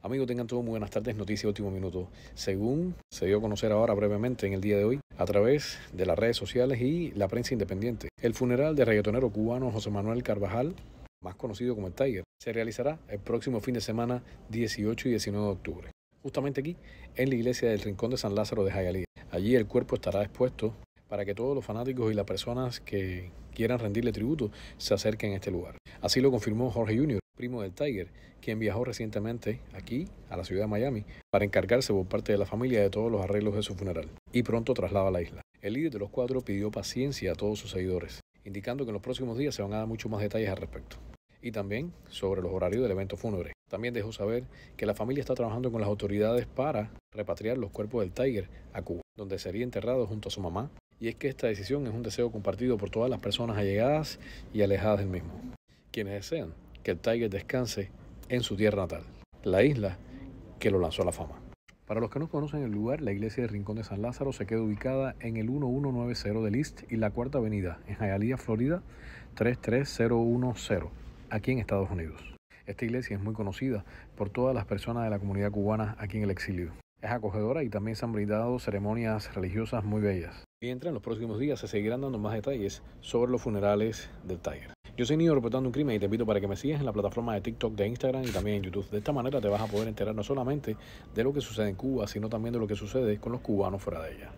Amigos, tengan todos muy buenas tardes. Noticia último minuto. Según se dio a conocer ahora brevemente en el día de hoy, a través de las redes sociales y la prensa independiente, el funeral del reggaetonero cubano José Manuel Carvajal, más conocido como el Tiger, se realizará el próximo fin de semana 18 y 19 de octubre, justamente aquí, en la iglesia del Rincón de San Lázaro de Jayalí. Allí el cuerpo estará expuesto para que todos los fanáticos y las personas que quieran rendirle tributo se acerquen a este lugar. Así lo confirmó Jorge Jr., primo del Tiger, quien viajó recientemente aquí, a la ciudad de Miami, para encargarse por parte de la familia de todos los arreglos de su funeral, y pronto traslada a la isla. El líder de los cuatro pidió paciencia a todos sus seguidores, indicando que en los próximos días se van a dar muchos más detalles al respecto. Y también sobre los horarios del evento fúnebre. También dejó saber que la familia está trabajando con las autoridades para repatriar los cuerpos del Tiger a Cuba, donde sería enterrado junto a su mamá. Y es que esta decisión es un deseo compartido por todas las personas allegadas y alejadas del mismo. Quienes desean que el Tiger descanse en su tierra natal, la isla que lo lanzó a la fama. Para los que no conocen el lugar, la iglesia del Rincón de San Lázaro se queda ubicada en el 1190 de East y la Cuarta Avenida, en Hialeah, Florida, 33010, aquí en Estados Unidos. Esta iglesia es muy conocida por todas las personas de la comunidad cubana aquí en el exilio. Es acogedora y también se han brindado ceremonias religiosas muy bellas. Mientras en los próximos días se seguirán dando más detalles sobre los funerales del Tiger. Yo soy Nido reportando un crimen y te invito para que me sigas en la plataforma de TikTok, de Instagram y también en YouTube. De esta manera te vas a poder enterar no solamente de lo que sucede en Cuba, sino también de lo que sucede con los cubanos fuera de ella.